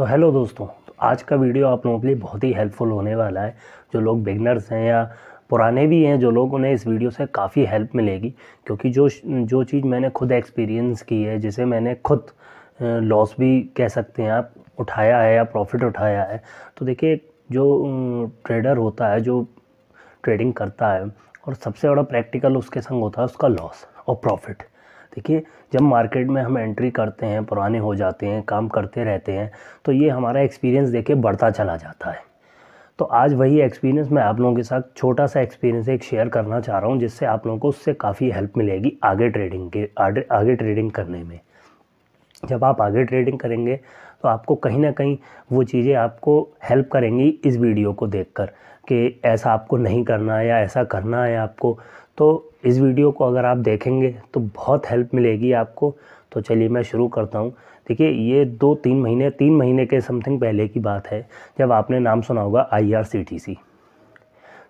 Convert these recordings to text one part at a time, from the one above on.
तो हेलो दोस्तों तो आज का वीडियो आप लोगों के लिए बहुत ही हेल्पफुल होने वाला है जो लोग बिगनर्स हैं या पुराने भी हैं जो लोग उन्हें इस वीडियो से काफ़ी हेल्प मिलेगी क्योंकि जो जो चीज़ मैंने खुद एक्सपीरियंस की है जिसे मैंने खुद लॉस भी कह सकते हैं आप उठाया है या प्रॉफिट उठाया है तो देखिए जो ट्रेडर होता है जो ट्रेडिंग करता है और सबसे बड़ा प्रैक्टिकल उसके संग होता है उसका लॉस और प्रॉफिट देखिए जब मार्केट में हम एंट्री करते हैं पुराने हो जाते हैं काम करते रहते हैं तो ये हमारा एक्सपीरियंस देखे बढ़ता चला जाता है तो आज वही एक्सपीरियंस मैं आप लोगों के साथ छोटा सा एक्सपीरियंस एक शेयर करना चाह रहा हूँ जिससे आप लोगों को उससे काफ़ी हेल्प मिलेगी आगे ट्रेडिंग के आगे, ट्रेडिंग करने में जब आप आगे ट्रेडिंग करेंगे तो आपको कहीं ना कहीं वो चीज़ें आपको हेल्प करेंगी इस वीडियो को देखकर कि ऐसा आपको नहीं करना है या ऐसा करना है आपको तो इस वीडियो को अगर आप देखेंगे तो बहुत हेल्प मिलेगी आपको तो चलिए मैं शुरू करता हूँ देखिए ये दो तीन महीने तीन महीने के समथिंग पहले की बात है जब आपने नाम सुना होगा आईआरसीटीसी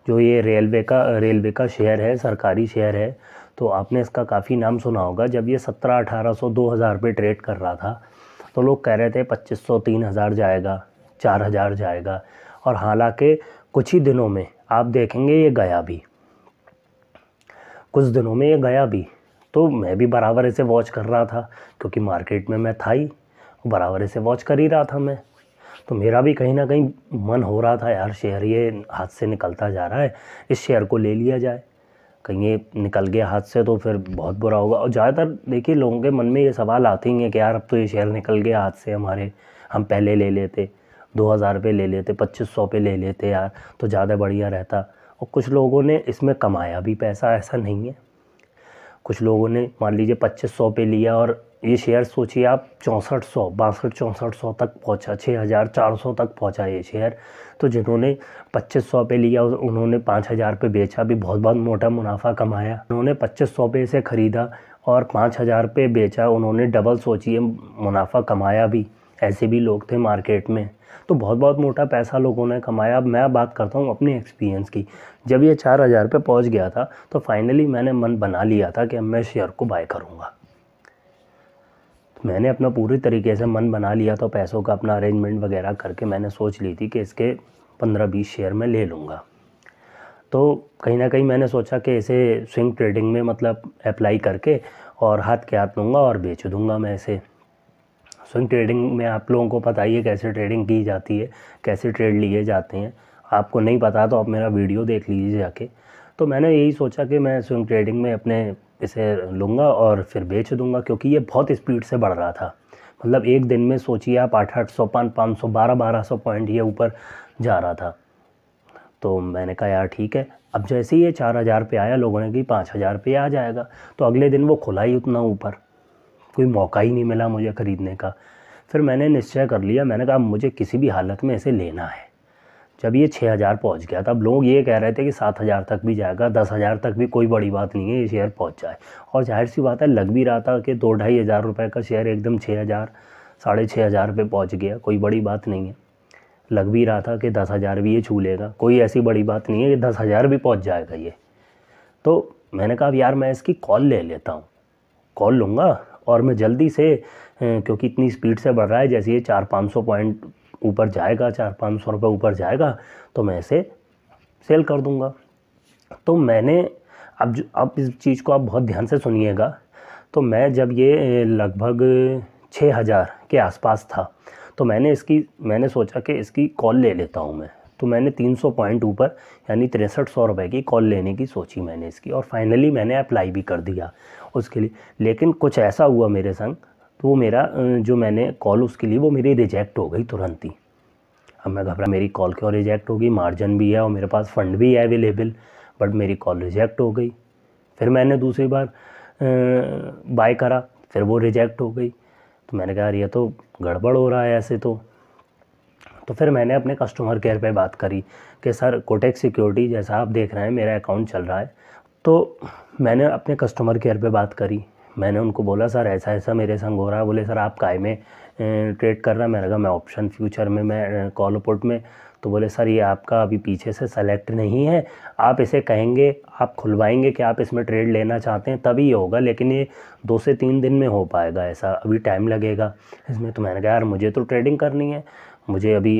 जो ये रेलवे का रेलवे का शहर है सरकारी शहर है तो आपने इसका काफ़ी नाम सुना होगा जब ये सत्रह अठारह सौ दो हज़ार रुपये ट्रेड कर रहा था तो लोग कह रहे थे पच्चीस सौ तीन हज़ार जाएगा चार हज़ार जाएगा और हालांकि कुछ ही दिनों में आप देखेंगे ये गया भी कुछ दिनों में ये गया भी तो मैं भी बराबर इसे वॉच कर रहा था क्योंकि मार्केट में मैं था ही बराबर इसे वॉच कर ही रहा था मैं तो मेरा भी कहीं ना कहीं मन हो रहा था यार शेयर ये हाथ से निकलता जा रहा है इस शेयर को ले लिया जाए कहीं ये निकल गया हाथ से तो फिर बहुत बुरा होगा और ज़्यादातर देखिए लोगों के मन में ये सवाल आते ही हैं कि यार अब तो ये शेयर निकल गया हाथ से हमारे हम पहले ले लेते दो हज़ार पे ले लेते पच्चीस सौ पे ले लेते यार तो ज़्यादा बढ़िया रहता और कुछ लोगों ने इसमें कमाया भी पैसा ऐसा नहीं है कुछ लोगों ने मान लीजिए पच्चीस सौ पे लिया और ये शेयर सोचिए आप चौंसठ सौ बासठ चौंसठ सौ तक पहुंचा छः हज़ार चार सौ तक पहुंचा ये शेयर तो जिन्होंने पच्चीस सौ पे लिया उन्होंने पाँच हज़ार पे बेचा भी बहुत बहुत मोटा मुनाफा कमाया उन्होंने पच्चीस सौ पे से ख़रीदा और पाँच हज़ार पे बेचा उन्होंने डबल सोचिए मुनाफा कमाया भी ऐसे भी लोग थे मार्केट में तो बहुत बहुत मोटा पैसा लोगों ने कमाया अब मैं बात करता हूँ अपने एक्सपीरियंस की जब ये चार हज़ार पर पहुँच गया था तो फाइनली मैंने मन बना लिया था कि अब मैं शेयर को बाय करूँगा मैंने अपना पूरी तरीके से मन बना लिया था तो पैसों का अपना अरेंजमेंट वगैरह करके मैंने सोच ली थी कि इसके पंद्रह बीस शेयर मैं ले लूँगा तो कहीं ना कहीं मैंने सोचा कि इसे स्विंग ट्रेडिंग में मतलब अप्लाई करके और हाथ के हाथ लूँगा और बेच दूँगा मैं इसे स्विंग ट्रेडिंग में आप लोगों को पता ही है कैसे ट्रेडिंग की जाती है कैसे ट्रेड लिए जाते हैं आपको नहीं पता तो आप मेरा वीडियो देख लीजिए जाके तो मैंने यही सोचा कि मैं स्विंग ट्रेडिंग में अपने इसे लूँगा और फिर बेच दूँगा क्योंकि ये बहुत स्पीड से बढ़ रहा था मतलब एक दिन में सोचिए आप आठ आठ सौ पाँच पाँच सौ बारह बारह सौ पॉइंट ये ऊपर जा रहा था तो मैंने कहा यार ठीक है अब जैसे ही ये चार हज़ार पे आया लोगों ने कि पाँच हज़ार पे आ जाएगा तो अगले दिन वो खुला ही उतना ऊपर कोई मौका ही नहीं मिला मुझे ख़रीदने का फिर मैंने निश्चय कर लिया मैंने कहा मुझे किसी भी हालत में इसे लेना है जब ये छः हज़ार पहुँच गया तब लोग ये कह रहे थे कि सात हज़ार तक भी जाएगा दस हज़ार तक भी कोई बड़ी बात नहीं है ये शेयर पहुँच जाए और जाहिर सी बात है लग भी रहा था कि दो ढाई हज़ार रुपये का शेयर एकदम छः हज़ार साढ़े छः हज़ार पर पहुँच गया कोई बड़ी बात नहीं है लग भी रहा था कि दस हज़ार भी ये छू लेगा कोई ऐसी बड़ी बात नहीं है कि दस हज़ार भी पहुँच जाएगा ये तो मैंने कहा अब यार मैं इसकी कॉल ले लेता हूँ कॉल लूँगा और मैं जल्दी से क्योंकि इतनी स्पीड से बढ़ रहा है जैसे ये चार पाँच सौ पॉइंट ऊपर जाएगा चार पाँच सौ रुपये ऊपर जाएगा तो मैं इसे सेल कर दूँगा तो मैंने अब जो अब इस चीज़ को आप बहुत ध्यान से सुनिएगा तो मैं जब ये लगभग छः हज़ार के आसपास था तो मैंने इसकी मैंने सोचा कि इसकी कॉल ले लेता हूँ मैं तो मैंने 300 पॉइंट ऊपर यानी तिरसठ सौ रुपये की कॉल लेने की सोची मैंने इसकी और फाइनली मैंने अप्लाई भी कर दिया उसके लिए लेकिन कुछ ऐसा हुआ मेरे संग तो वो मेरा जो मैंने कॉल उसके लिए वो मेरी रिजेक्ट हो गई तुरंत ही अब मैं घबरा मेरी कॉल क्यों रिजेक्ट हो गई मार्जिन भी है और मेरे पास फ़ंड भी है अवेलेबल बट मेरी कॉल रिजेक्ट हो गई फिर मैंने दूसरी बार बाय करा फिर वो रिजेक्ट हो गई तो मैंने कहा यार ये तो गड़बड़ हो रहा है ऐसे तो तो फिर मैंने अपने कस्टमर केयर पे बात करी कि सर कोटेक सिक्योरिटी जैसा आप देख रहे हैं मेरा अकाउंट चल रहा है तो मैंने अपने कस्टमर केयर पे बात करी मैंने उनको बोला सर ऐसा ऐसा मेरे संग हो रहा है बोले सर आप काय में ट्रेड कर रहे हैं मैंने कहा मैं ऑप्शन फ्यूचर में मैं कॉल पुट में तो बोले सर ये आपका अभी पीछे से सेलेक्ट नहीं है आप इसे कहेंगे आप खुलवाएंगे कि आप इसमें ट्रेड लेना चाहते हैं तभी ये होगा लेकिन ये दो से तीन दिन में हो पाएगा ऐसा अभी टाइम लगेगा इसमें तो मैंने कहा यार मुझे तो ट्रेडिंग करनी है मुझे अभी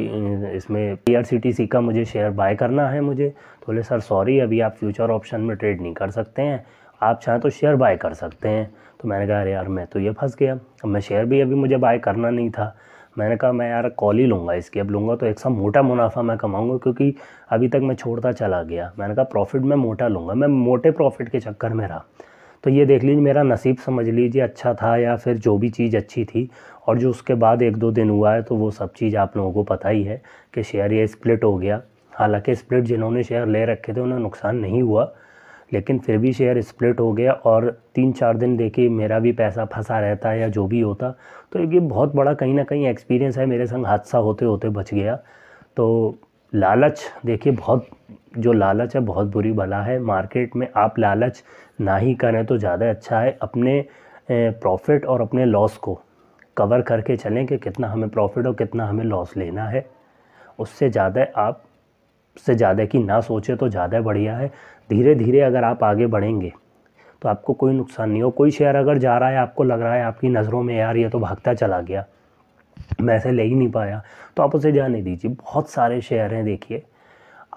इसमें पी का मुझे शेयर बाय करना है मुझे तो बोले सर सॉरी अभी आप फ्यूचर ऑप्शन में ट्रेड नहीं कर सकते हैं आप चाहें तो शेयर बाय कर सकते हैं तो मैंने कहा अरे यार मैं तो ये फंस गया अब मैं शेयर भी अभी मुझे बाय करना नहीं था मैंने कहा मैं यार कॉल ही लूँगा इसकी अब लूँगा तो एक सा मोटा मुनाफा मैं कमाऊँगा क्योंकि अभी तक मैं छोड़ता चला गया मैंने कहा प्रॉफिट मैं मोटा लूँगा मैं मोटे प्रॉफिट के चक्कर में रहा तो ये देख लीजिए मेरा नसीब समझ लीजिए अच्छा था या फिर जो भी चीज़ अच्छी थी और जो उसके बाद एक दो दिन हुआ है तो वो सब चीज़ आप लोगों को पता ही है कि शेयर ये स्प्लिट हो गया हालांकि स्प्लिट जिन्होंने शेयर ले रखे थे उन्हें नुकसान नहीं हुआ लेकिन फिर भी शेयर स्प्लिट हो गया और तीन चार दिन देखिए मेरा भी पैसा फंसा रहता या जो भी होता तो ये बहुत बड़ा कहीं ना कहीं एक्सपीरियंस है मेरे संग हादसा होते होते बच गया तो लालच देखिए बहुत जो लालच है बहुत बुरी भला है मार्केट में आप लालच ना ही करें तो ज़्यादा अच्छा है अपने प्रॉफिट और अपने लॉस को कवर करके चलें कि कितना हमें प्रॉफिट और कितना हमें लॉस लेना है उससे ज़्यादा आप से ज़्यादा की ना सोचें तो ज़्यादा बढ़िया है धीरे धीरे अगर आप आगे बढ़ेंगे तो आपको कोई नुकसान नहीं हो कोई शेयर अगर जा रहा है आपको लग रहा है आपकी नज़रों में यार ये तो भागता चला गया मैं ऐसे ले ही नहीं पाया तो आप उसे जाने दीजिए बहुत सारे शेयर हैं देखिए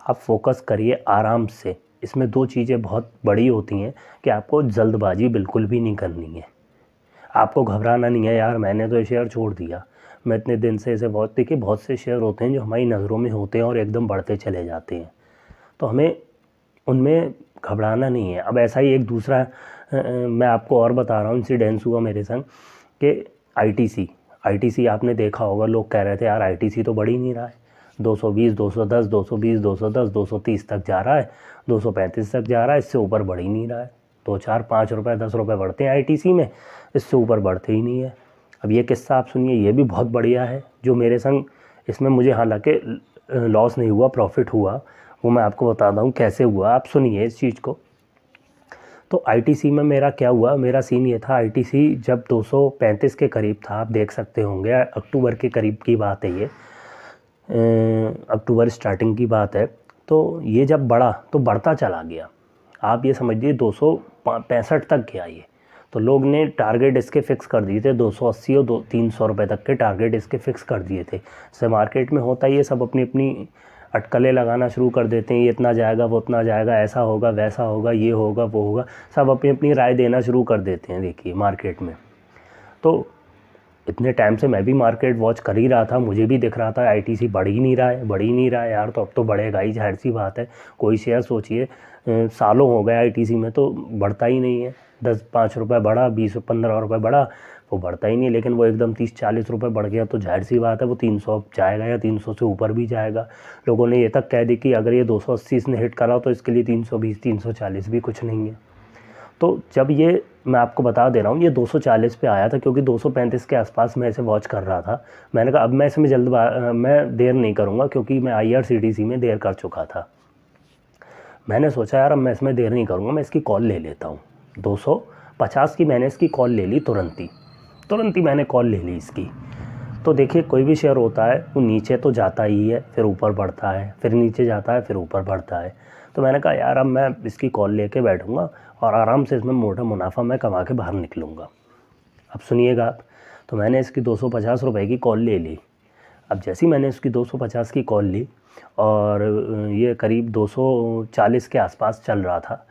आप फोकस करिए आराम से इसमें दो चीज़ें बहुत बड़ी होती हैं कि आपको जल्दबाजी बिल्कुल भी नहीं करनी है आपको घबराना नहीं है यार मैंने तो ये शेयर छोड़ दिया मैं इतने दिन से इसे बहुत देखिए बहुत से शेयर होते हैं जो हमारी नज़रों में होते हैं और एकदम बढ़ते चले जाते हैं तो हमें उनमें घबराना नहीं है अब ऐसा ही एक दूसरा मैं आपको और बता रहा हूँ इंसिडेंस हुआ मेरे संग कि आईटीसी आईटीसी आपने देखा होगा लोग कह रहे थे यार आईटीसी तो बढ़ ही नहीं रहा है 220, 210, 220, 210, 230 तक जा रहा है 235 तक जा रहा है इससे ऊपर बढ़ ही नहीं रहा है दो चार पाँच रुपये दस रुपये बढ़ते हैं आईटीसी में इससे ऊपर बढ़ते ही नहीं है अब ये किस्सा आप सुनिए ये भी बहुत बढ़िया है जो मेरे संग इसमें मुझे हालांकि लॉस नहीं हुआ प्रॉफिट हुआ वो मैं आपको बताता हूँ कैसे हुआ आप सुनिए इस चीज़ को तो आईटीसी में मेरा क्या हुआ मेरा सीन ये था आईटीसी जब 235 के करीब था आप देख सकते होंगे अक्टूबर के करीब की बात है ये अक्टूबर स्टार्टिंग की बात है तो ये जब बढ़ा तो बढ़ता चला गया आप ये समझिए दो तक गया ये तो लोग ने टारगेट इसके फ़िक्स कर दिए थे 280 और दो तीन सौ तक के टारगेट इसके फ़िक्स कर दिए थे जैसे मार्केट में होता ही है सब अपनी अपनी अटकलें लगाना शुरू कर देते हैं ये इतना जाएगा वो उतना जाएगा ऐसा होगा वैसा होगा ये होगा वो होगा सब अपनी अपनी राय देना शुरू कर देते हैं देखिए मार्केट में तो इतने टाइम से मैं भी मार्केट वॉच कर ही रहा था मुझे भी दिख रहा था आईटीसी बढ़ ही नहीं रहा है बढ़ ही नहीं रहा है यार तो अब तो बढ़ेगा ही जाहिर सी बात है कोई शेयर सोचिए सालों हो गए आईटीसी में तो बढ़ता ही नहीं है दस पाँच रुपये बढ़ा बीस पंद्रह रुपये बढ़ा वो बढ़ता ही नहीं लेकिन वो एकदम तीस चालीस रुपये बढ़ गया तो जाहिर सी बात है वो तीन सौ जाएगा या तीन सौ से ऊपर भी जाएगा लोगों ने ये तक कह दी कि अगर ये दो सौ अस्सी इसने हिट करा तो इसके लिए तीन सौ बीस तीन सौ चालीस भी कुछ नहीं है तो जब ये मैं आपको बता दे रहा हूँ ये दो सौ चालीस पे आया था क्योंकि दो सौ पैंतीस के आसपास मैं इसे वॉच कर रहा था मैंने कहा अब मैं इसमें जल्द मैं देर नहीं करूँगा क्योंकि मैं I R C T C में देर कर चुका था मैंने सोचा यार अब मैं इसमें देर नहीं करूँगा मैं इसकी कॉल ले लेता हूँ दो सौ पचास की मैंने इसकी कॉल ले ली तुरंत ही तुरंत ही मैंने कॉल ले ली इसकी तो देखिए कोई भी शेयर होता है वो नीचे तो जाता ही है फिर ऊपर बढ़ता है फिर नीचे जाता है फिर ऊपर बढ़ता है तो मैंने कहा यार अब मैं इसकी कॉल लेके बैठूँगा और आराम से इसमें मोटा मुनाफा मैं कमा के बाहर निकलूँगा अब सुनिएगा आप तो मैंने इसकी दो सौ पचास की कॉल ले ली अब जैसे ही मैंने उसकी दो सौ पचास की कॉल ली और ये करीब दो सौ चालीस के आसपास चल रहा था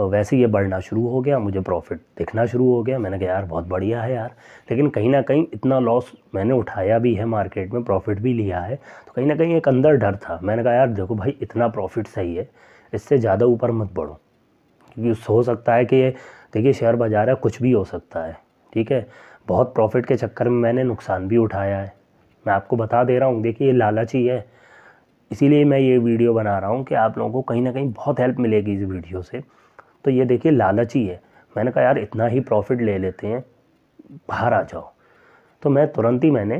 वैसे ये बढ़ना शुरू हो गया मुझे प्रॉफिट दिखना शुरू हो गया मैंने कहा यार बहुत बढ़िया है यार लेकिन कहीं ना कहीं इतना लॉस मैंने उठाया भी है मार्केट में प्रॉफिट भी लिया है तो कहीं ना कहीं एक अंदर डर था मैंने कहा यार देखो भाई इतना प्रॉफिट सही है इससे ज़्यादा ऊपर मत बढ़ो क्योंकि हो सकता है कि देखिए शेयर बाज़ार है कुछ भी हो सकता है ठीक है बहुत प्रॉफिट के चक्कर में मैंने नुकसान भी उठाया है मैं आपको बता दे रहा हूँ देखिए ये लालची है इसीलिए मैं ये वीडियो बना रहा हूँ कि आप लोगों को कहीं ना कहीं बहुत हेल्प मिलेगी इस वीडियो से तो ये देखिए लालच ही है मैंने कहा यार इतना ही प्रॉफिट ले लेते हैं बाहर आ जाओ तो मैं तुरंत ही मैंने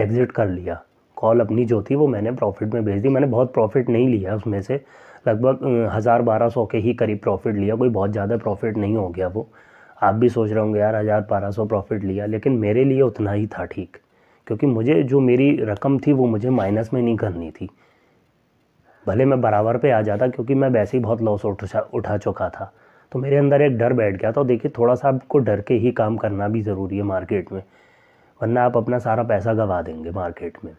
एग्ज़िट कर लिया कॉल अपनी जो थी वो मैंने प्रॉफिट में भेज दी मैंने बहुत प्रॉफिट नहीं लिया उसमें से लगभग हज़ार बारह सौ के ही करीब प्रॉफिट लिया कोई बहुत ज़्यादा प्रॉफिट नहीं हो गया वो आप भी सोच रहे होंगे यार हज़ार बारह सौ प्रॉफिट लिया लेकिन मेरे लिए उतना ही था ठीक क्योंकि मुझे जो मेरी रकम थी वो मुझे माइनस में नहीं करनी थी भले मैं बराबर पे आ जाता क्योंकि मैं वैसे ही बहुत लॉस उठा उठा चुका था तो मेरे अंदर एक डर बैठ गया था देखिए थोड़ा सा आपको डर के ही काम करना भी ज़रूरी है मार्केट में वरना आप अपना सारा पैसा गंवा देंगे मार्केट में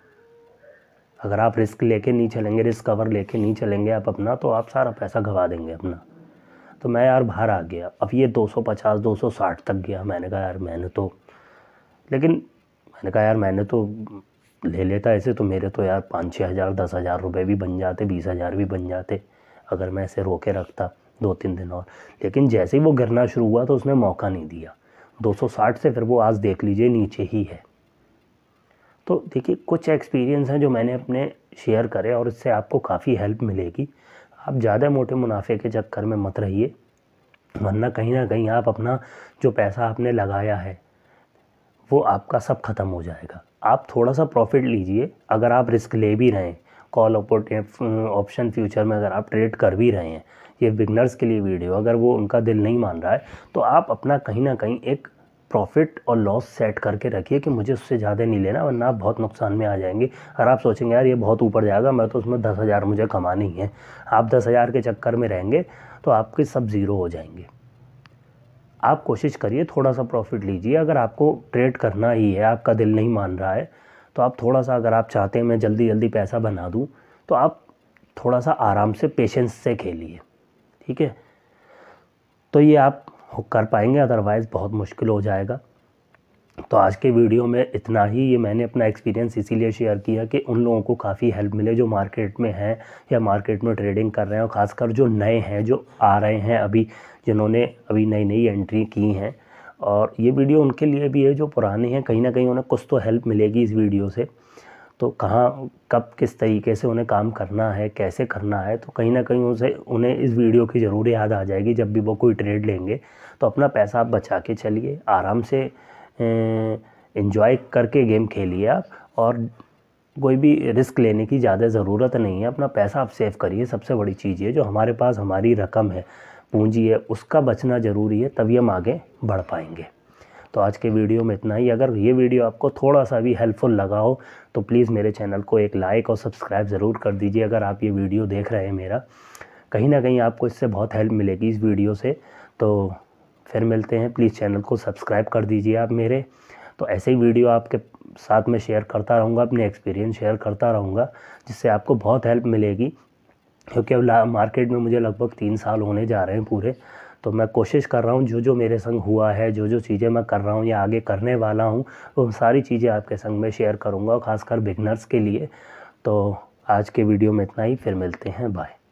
अगर आप रिस्क लेके नहीं चलेंगे रिस्क कवर लेके नहीं चलेंगे आप अपना तो आप सारा पैसा गंवा देंगे अपना तो मैं यार बाहर आ गया अब ये 250 260 तक गया मैंने कहा यार मैंने तो लेकिन मैंने कहा यार मैंने तो ले लेता ऐसे तो मेरे तो यार पाँच छः हज़ार दस हज़ार रुपये भी बन जाते बीस हज़ार भी बन जाते अगर मैं ऐसे रोके रखता दो तीन दिन और लेकिन जैसे ही वो गिरना शुरू हुआ तो उसने मौका नहीं दिया 260 से फिर वो आज देख लीजिए नीचे ही है तो देखिए कुछ एक्सपीरियंस हैं जो मैंने अपने शेयर करे और इससे आपको काफ़ी हेल्प मिलेगी आप ज़्यादा मोटे मुनाफे के चक्कर में मत रहिए वरना कहीं ना कहीं आप अपना जो पैसा आपने लगाया है वो आपका सब ख़त्म हो जाएगा आप थोड़ा सा प्रॉफिट लीजिए अगर आप रिस्क ले भी रहे हैं कॉल ऑप्शन फ्यूचर में अगर आप ट्रेड कर भी रहे हैं ये बिगनर्स के लिए वीडियो अगर वो उनका दिल नहीं मान रहा है तो आप अपना कहीं ना कहीं एक प्रॉफिट और लॉस सेट करके रखिए कि मुझे उससे ज़्यादा नहीं लेना वरना आप बहुत नुकसान में आ जाएंगे और आप सोचेंगे यार ये बहुत ऊपर जाएगा मैं तो उसमें दस हज़ार मुझे कमानी है आप दस हज़ार के चक्कर में रहेंगे तो आपके सब ज़ीरो हो जाएंगे आप कोशिश करिए थोड़ा सा प्रॉफिट लीजिए अगर आपको ट्रेड करना ही है आपका दिल नहीं मान रहा है तो आप थोड़ा सा अगर आप चाहते हैं मैं जल्दी जल्दी पैसा बना दूँ तो आप थोड़ा सा आराम से पेशेंस से खेलिए ठीक है तो ये आप कर पाएंगे अदरवाइज़ बहुत मुश्किल हो जाएगा तो आज के वीडियो में इतना ही ये मैंने अपना एक्सपीरियंस इसीलिए शेयर किया कि उन लोगों को काफ़ी हेल्प मिले जो मार्केट में हैं या मार्केट में ट्रेडिंग कर रहे हैं और ख़ासकर जो नए हैं जो आ रहे हैं अभी जिन्होंने अभी नई नई एंट्री की हैं और ये वीडियो उनके लिए भी है जो पुराने हैं कहीं ना कहीं उन्हें कुछ तो हेल्प मिलेगी इस वीडियो से तो कहाँ कब किस तरीके से उन्हें काम करना है कैसे करना है तो कहीं ना कहीं उसे उन्हें इस वीडियो की ज़रूर याद आ जाएगी जब भी वो कोई ट्रेड लेंगे तो अपना पैसा आप बचा के चलिए आराम से इन्जॉय करके गेम खेलिए आप और कोई भी रिस्क लेने की ज़्यादा ज़रूरत नहीं है अपना पैसा आप सेव करिए सबसे बड़ी चीज़ है जो हमारे पास हमारी रकम है पूंजी है उसका बचना ज़रूरी है तभी हम आगे बढ़ पाएंगे तो आज के वीडियो में इतना ही अगर ये वीडियो आपको थोड़ा सा भी हेल्पफुल लगा हो तो प्लीज़ मेरे चैनल को एक लाइक और सब्सक्राइब ज़रूर कर दीजिए अगर आप ये वीडियो देख रहे हैं मेरा कहीं ना कहीं आपको इससे बहुत हेल्प मिलेगी इस वीडियो से तो फिर मिलते हैं प्लीज़ चैनल को सब्सक्राइब कर दीजिए आप मेरे तो ऐसे ही वीडियो आपके साथ में शेयर करता रहूँगा अपने एक्सपीरियंस शेयर करता रहूँगा जिससे आपको बहुत हेल्प मिलेगी क्योंकि अब मार्केट में मुझे लगभग तीन साल होने जा रहे हैं पूरे तो मैं कोशिश कर रहा हूँ जो जो मेरे संग हुआ है जो जो चीज़ें मैं कर रहा हूँ या आगे करने वाला हूँ वो तो सारी चीज़ें आपके संग में शेयर करूँगा खासकर बिगनर्स के लिए तो आज के वीडियो में इतना ही फिर मिलते हैं बाय